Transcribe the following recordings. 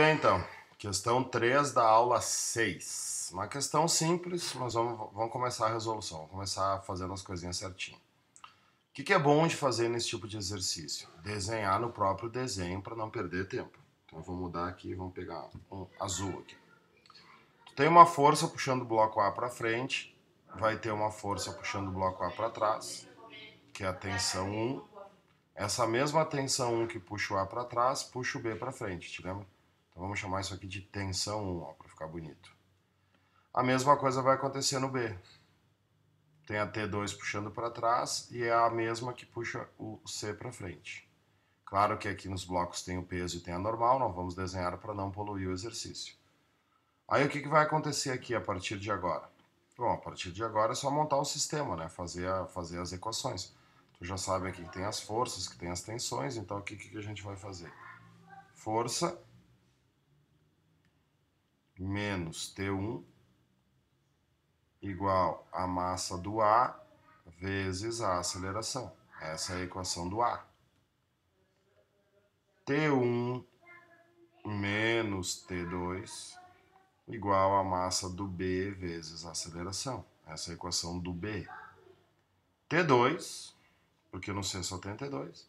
Bem, então, questão 3 da aula 6. Uma questão simples, mas vamos, vamos começar a resolução, vamos começar fazendo as coisinhas certinho. O que, que é bom de fazer nesse tipo de exercício? Desenhar no próprio desenho para não perder tempo. Então eu vou mudar aqui, vamos pegar um azul aqui. Tu tem uma força puxando o bloco A para frente, vai ter uma força puxando o bloco A para trás, que é a tensão 1. Essa mesma tensão 1 que puxa o A para trás, puxa o B para frente, te lembra? Vamos chamar isso aqui de tensão 1, para ficar bonito. A mesma coisa vai acontecer no B. Tem a T2 puxando para trás e é a mesma que puxa o C para frente. Claro que aqui nos blocos tem o peso e tem a normal, não vamos desenhar para não poluir o exercício. Aí o que, que vai acontecer aqui a partir de agora? Bom, a partir de agora é só montar o sistema, né? fazer, a, fazer as equações. Tu já sabe aqui que tem as forças, que tem as tensões, então o que, que a gente vai fazer? Força menos T1 igual a massa do A vezes a aceleração. Essa é a equação do A. T1 menos T2 igual a massa do B vezes a aceleração. Essa é a equação do B. T2, porque no C só tem T2,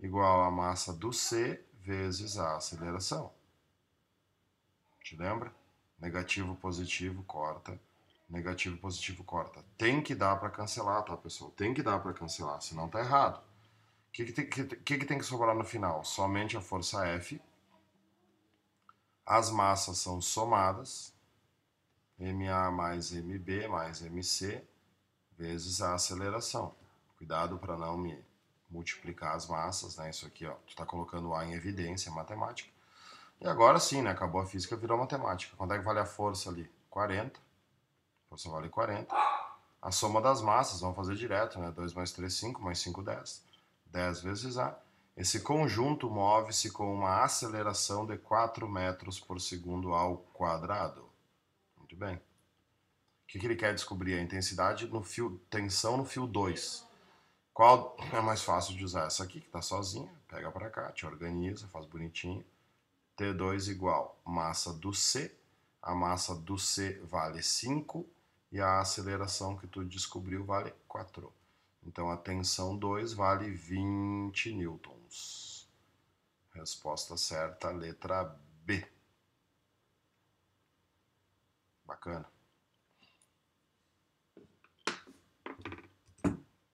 igual a massa do C vezes a aceleração. Te lembra? negativo, positivo, corta, negativo, positivo, corta. Tem que dar para cancelar, tá, pessoal? Tem que dar para cancelar, senão tá errado. O que que tem que, que, que tem que sobrar no final? Somente a força F. As massas são somadas. MA mais MB mais MC vezes a aceleração. Cuidado para não me multiplicar as massas, né? Isso aqui, ó, tu está colocando A em evidência matemática. E agora sim, né? Acabou a física, virou matemática. Quanto é que vale a força ali? 40. A força vale 40. A soma das massas, vamos fazer direto, né? 2 mais 3, 5, mais 5, 10. 10 vezes A. Esse conjunto move-se com uma aceleração de 4 metros por segundo ao quadrado. Muito bem. O que ele quer descobrir? A intensidade no fio, tensão no fio 2. Qual é mais fácil de usar? Essa aqui, que está sozinha. Pega para cá, te organiza, faz bonitinho. T2 igual massa do C, a massa do C vale 5 e a aceleração que tu descobriu vale 4. Então a tensão 2 vale 20 newtons. Resposta certa, letra B. Bacana.